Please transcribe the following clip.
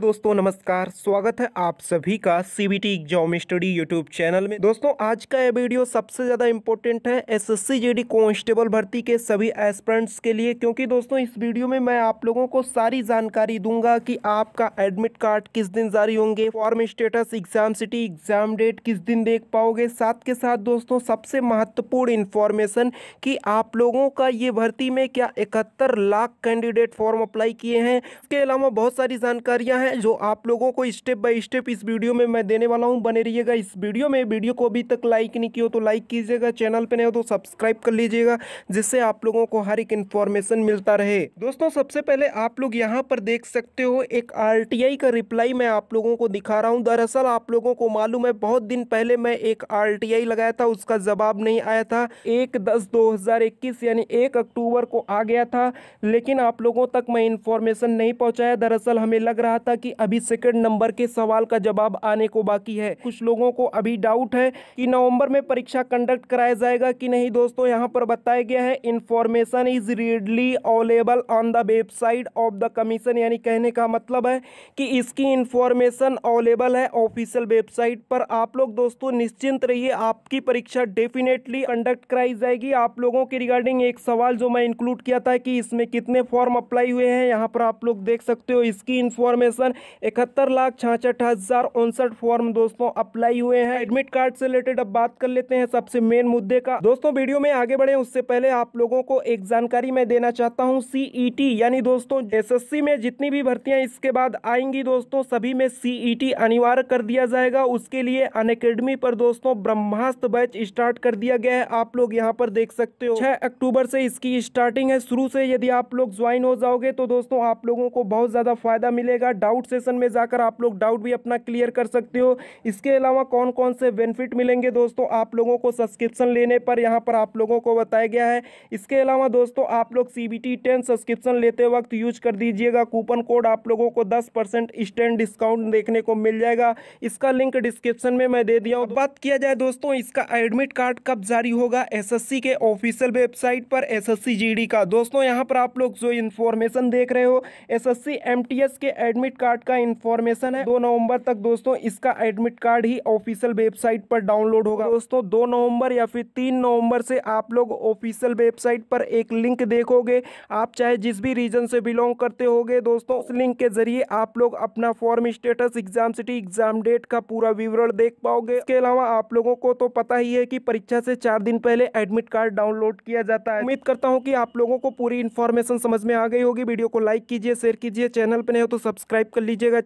दोस्तों नमस्कार स्वागत है आप सभी का CBT exam study YouTube channel में दोस्तों आज का यह वीडियो सबसे ज़्यादा इंपॉर्टेंट है एसएससी डी कांस्टेबल भर्ती के सभी एस्परेंट्स के लिए क्योंकि दोस्तों इस वीडियो में मैं आप लोगों को सारी जानकारी दूंगा कि आपका एडमिट कार्ड किस दिन जारी होंगे form status exam city exam date किस दिन देख पाओगे साथ के साथ दोस्तों सबसे महत्वपूर्ण इन्फॉर्मेशन कि आप लोगों का ये भर्ती में क्या इकहत्तर लाख कैंडिडेट फॉर्म अप्लाई किए हैं इसके अलावा बहुत सारी जानकारियाँ हैं है जो आप लोगों को स्टेप बाय स्टेप इस वीडियो में मैं देने वाला हूं बने रहिएगा इस वीडियो में वीडियो को अभी तक लाइक नहीं किया तो लाइक कीजिएगा चैनल पे नहीं हो तो सब्सक्राइब तो कर लीजिएगा जिससे आप लोगों को हर एक इन्फॉर्मेशन मिलता रहे दोस्तों सबसे पहले आप लोग यहाँ पर देख सकते हो एक आर का रिप्लाई मैं आप लोगों को दिखा रहा हूँ दरअसल आप लोगों को मालूम है बहुत दिन पहले मैं एक आर लगाया था उसका जवाब नहीं आया था एक दस दो यानी एक अक्टूबर को आ गया था लेकिन आप लोगों तक मैं इन्फॉर्मेशन नहीं पहुँचाया दरअसल हमें लग रहा था कि अभी सेकंड नंबर के सवाल का जवाब आने को बाकी है कुछ लोगों को अभी डाउट है कि नवंबर में परीक्षा कंडक्ट कराया जाएगा कि नहीं दोस्तों यहां पर बताया गया है information is readily available on the website of the commission यानी कहने का मतलब है कि इसकी इन्फॉर्मेशन अवेलेबल है ऑफिशियल वेबसाइट पर आप लोग दोस्तों निश्चिंत रहिए आपकी परीक्षा डेफिनेटली कंडक्ट कराई जाएगी आप लोगों के रिगार्डिंग एक सवाल जो मैं इंक्लूड किया था कि इसमें कितने फॉर्म अप्लाई हुए हैं यहाँ पर आप लोग देख सकते हो इसकी इन्फॉर्मेशन तकरीबन इकहत्तर लाख छाछठ हज़ार उनसठ फॉर्म दोस्तों अप्लाई हुए हैं एडमिट कार्ड से रिलेटेड अब बात कर लेते हैं सबसे मेन मुद्दे का दोस्तों वीडियो में आगे बढ़े उससे पहले आप लोगों को एक जानकारी मैं देना चाहता हूँ सीईटी e यानी दोस्तों एस में जितनी भी भर्तियां इसके बाद आएंगी दोस्तों सभी में सीईटी e अनिवार्य कर दिया जाएगा उसके लिए अन पर दोस्तों ब्रह्मास्त्र बैच स्टार्ट कर दिया गया है आप लोग यहाँ पर देख सकते हो छह अक्टूबर से इसकी स्टार्टिंग है शुरू से यदि आप लोग ज्वाइन हो जाओगे तो दोस्तों आप लोगों को बहुत ज्यादा फायदा मिलेगा डाउट डाउट सेशन में जाकर आप लोग डाउट भी अपना क्लियर कर सकते हो इसके अलावा कौन कौन से बेनिफिट मिलेंगे दोस्तों आप लोगों को सब्सक्रिप्शन लेने पर यहाँ पर आप लोगों को बताया गया है इसके अलावा दोस्तों आप लोग C B T ten subscription लेते वक्त यूज कर दीजिएगा कूपन कोड आप लोगों को दस परसेंट स्टैंड डिस्काउंट देखने को मिल जाएगा इसका लिंक डिस्क्रिप्शन में मैं दे दिया हूँ बात किया जाए दोस्तों इसका एडमिट कार्ड कब जारी होगा एसएससी के ऑफिशियल वेबसाइट पर एसएससी जीडी का दोस्तों यहाँ पर आप लोग जो इन्फॉर्मेशन देख रहे हो एसएससी एमटीएस के एडमिट कार्ड कार्ड का इन्फॉर्मेशन है दो नवंबर तक दोस्तों इसका एडमिट कार्ड ही ऑफिशियल वेबसाइट पर डाउनलोड होगा दोस्तों दो नवंबर या फिर तीन नवंबर से आप लोग ऑफिशियल वेबसाइट पर एक लिंक देखोगे आप चाहे जिस भी रीजन से बिलोंग करते हो दोस्तों उस लिंक के जरिए आप लोग अपना form status exam city exam date का पूरा विवरण देख पाओगे इसके अलावा आप लोगों को तो पता ही है की परीक्षा से चार दिन पहले एडमिट कार्ड डाउनलोड किया जाता है उम्मीद करता हूँ की आप लोगों को पूरी इन्फॉर्मेशन समझ में आ गई होगी वीडियो को लाइक कीजिए शेयर कीजिए चैनल पर नहीं हो तो सब्सक्राइब कर लीजिएगा